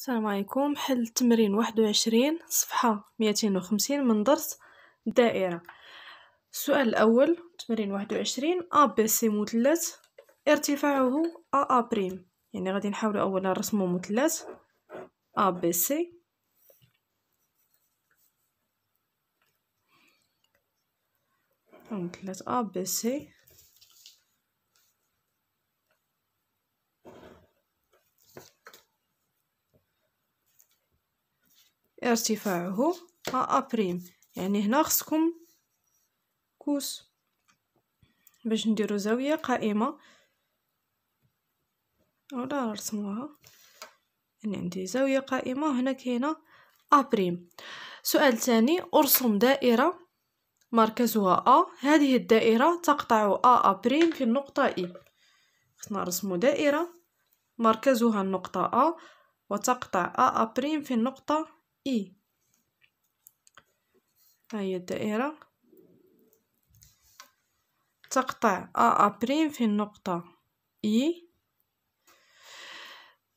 السلام عليكم حل تمرين واحد وعشرين صفحة ميتين وخمسين من درس الدائرة السؤال الأول تمرين واحد وعشرين أ بي سي مثلث ارتفاعه أ أ بريم يعني غادي نحاولو أولا نرسمو مثلث أ بي سي مثلث أ بي سي ارتفاعه ا بريم يعني هنا خصكم كوس باش نديرو زاوية قائمة لا نرسموها يعني عندي زاوية قائمة هنا كاينة أبريم سؤال ثاني أرسم دائرة مركزها أ هذه الدائرة تقطع أ أبريم في النقطة إي خصنا نرسمو دائرة مركزها النقطة أ وتقطع أ أبريم في النقطة إي هاهي الدائرة تقطع أ أبريم في النقطة إي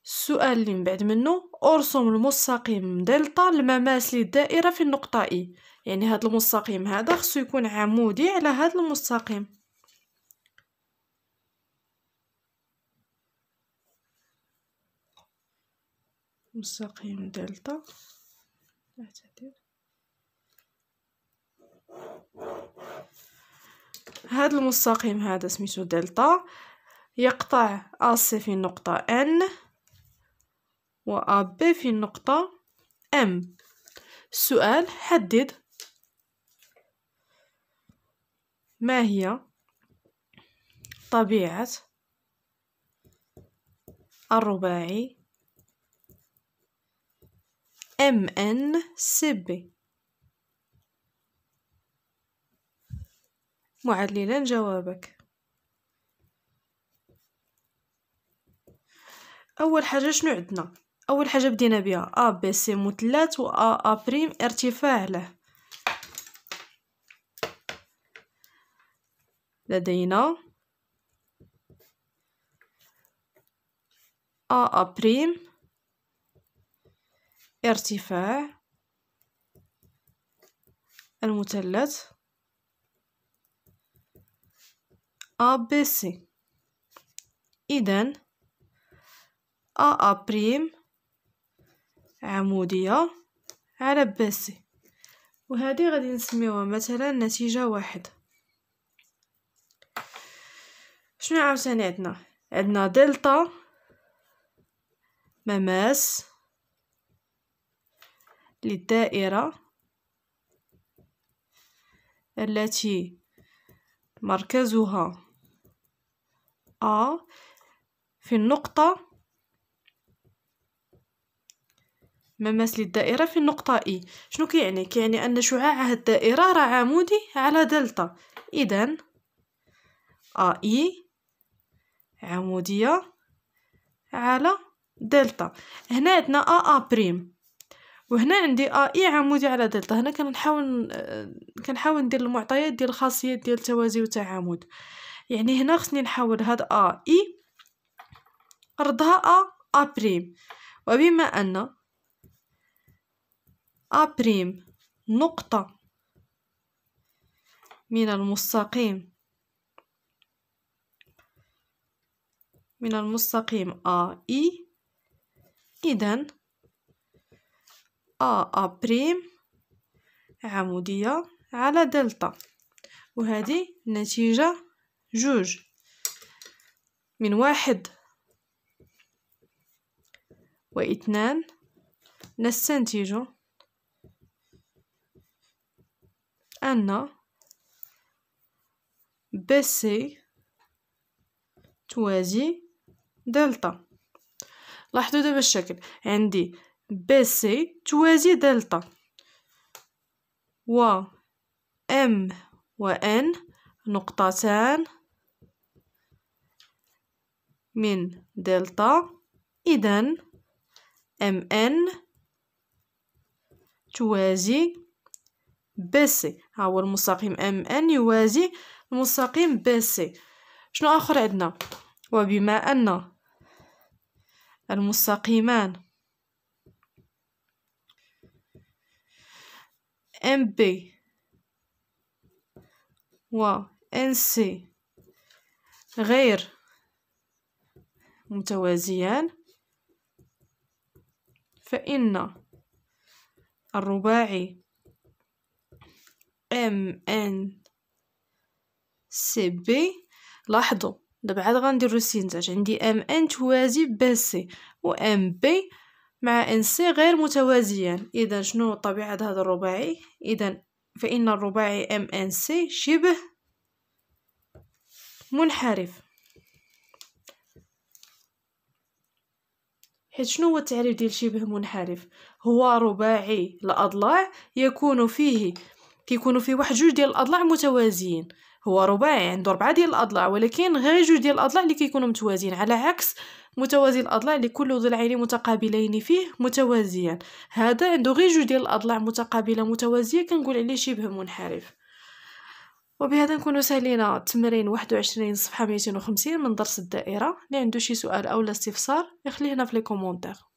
السؤال اللي من بعد منه ارسم المستقيم دلتا المماس للدائرة في النقطة إي يعني هاد المستقيم هذا خصو يكون عمودي على هاد المستقيم مستقيم دلتا اعتذر هاد المستقيم هذا سميتو دلتا يقطع ا سي في النقطة ان و بي في النقطة ام السؤال حدد ما هي طبيعة الرباعي سي بي معللا جوابك اول حاجه شنو عندنا اول حاجه بدينا بها ا بي سي مثلث و ا ا بريم ارتفاع له لدينا ا ا بريم ارتفاع المثلث ABC إذن AA بريم عمودية على BC وهذه غادي نسميوها مثلا نتيجة واحد شنو عاوتاني عندنا عندنا دلتا مماس للدائرة التي مركزها أ في النقطة مماس للدائرة في النقطة إي e. شنو كيعني كيعني أن شعاع هاد الدائرة راه عمودي على دلتا إذن أ إي e عمودية على دلتا هنا عندنا أ أ بريم وهنا عندي ا اي عمودي على دلتا هنا كنحاول كنحاول ندير المعطيات ديال الخاصيات ديال التوازي والتعامد يعني هنا خصني نحاول هاد ا اي ردها ا ا بريم وبما ان ا بريم نقطة من المستقيم من المستقيم ا اي إذن أ أ بريم عمودية على دلتا وهذه نتيجه جوج من واحد واثنان نستنتج أن بسي توازي دلتا لاحظوا دابا الشكل عندي سي توازي دلتا و ام ان نقطتان من دلتا إذن ام ان توازي بسي ها هو المستقيم ام ان يوازي المستقيم سي شنو اخر عندنا وبما ان المستقيمان ان بي و ان سي غير متوازيان فإن الرباعي ام ان سي بي لاحظوا دابا عاد غنديرو السنتاج عندي ام ان توازي ب سي و ام بي مع إن سي غير متوازيان إذا شنو طبيعة هذا الرباعي إذا فإن الرباعي ام ان سي شبه منحرف حيت شنو هو التعريف ديال شبه منحرف هو رباعي الاضلاع يكون فيه كيكونوا فيه واحد جوج ديال الاضلاع متوازيين هو رباعي عنده ربعه ديال الاضلاع ولكن غير جوج ديال الاضلاع اللي كيكونوا متوازيين على عكس متوازي الأضلاع لكل ضلعين متقابلين فيه متوازيان هذا عنده غير جوج ديال الأضلاع متقابلة متوازية كنقول عليه شبه منحرف وبهذا نكون سالينا تمرين 21 صفحة 250 من درس الدائرة اللي عنده شي سؤال أو استفسار يخليه هنا في لي كومونتير